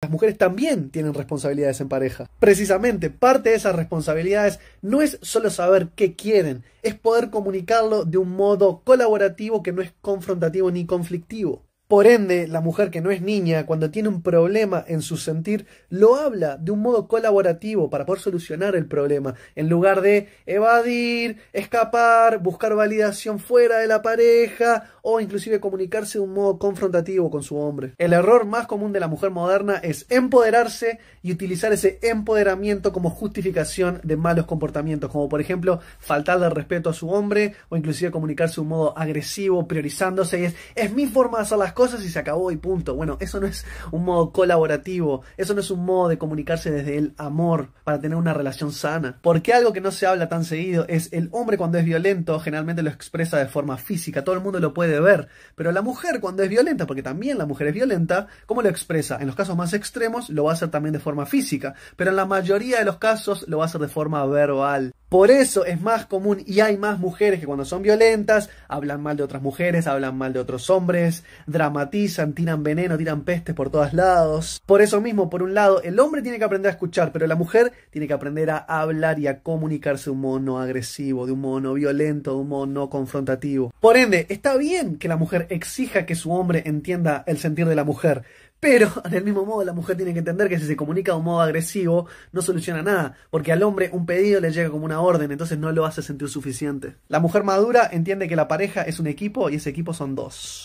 Las mujeres también tienen responsabilidades en pareja. Precisamente, parte de esas responsabilidades no es solo saber qué quieren, es poder comunicarlo de un modo colaborativo que no es confrontativo ni conflictivo. Por ende, la mujer que no es niña, cuando tiene un problema en su sentir, lo habla de un modo colaborativo para poder solucionar el problema, en lugar de evadir, escapar, buscar validación fuera de la pareja o inclusive comunicarse de un modo confrontativo con su hombre. El error más común de la mujer moderna es empoderarse y utilizar ese empoderamiento como justificación de malos comportamientos, como por ejemplo faltarle respeto a su hombre o inclusive comunicarse de un modo agresivo, priorizándose y es, es mi forma de hacer las cosas y se acabó y punto. Bueno, eso no es un modo colaborativo, eso no es un modo de comunicarse desde el amor para tener una relación sana. Porque algo que no se habla tan seguido es el hombre cuando es violento generalmente lo expresa de forma física, todo el mundo lo puede ver, pero la mujer cuando es violenta, porque también la mujer es violenta, ¿cómo lo expresa? En los casos más extremos lo va a hacer también de forma física, pero en la mayoría de los casos lo va a hacer de forma verbal. Por eso es más común y hay más mujeres que cuando son violentas hablan mal de otras mujeres, hablan mal de otros hombres, dramatizan, tiran veneno, tiran pestes por todos lados. Por eso mismo, por un lado, el hombre tiene que aprender a escuchar, pero la mujer tiene que aprender a hablar y a comunicarse de un modo no agresivo, de un modo no violento, de un modo no confrontativo. Por ende, está bien que la mujer exija que su hombre entienda el sentir de la mujer, pero, el mismo modo, la mujer tiene que entender que si se comunica de un modo agresivo, no soluciona nada, porque al hombre un pedido le llega como una orden, entonces no lo hace sentir suficiente. La mujer madura entiende que la pareja es un equipo y ese equipo son dos.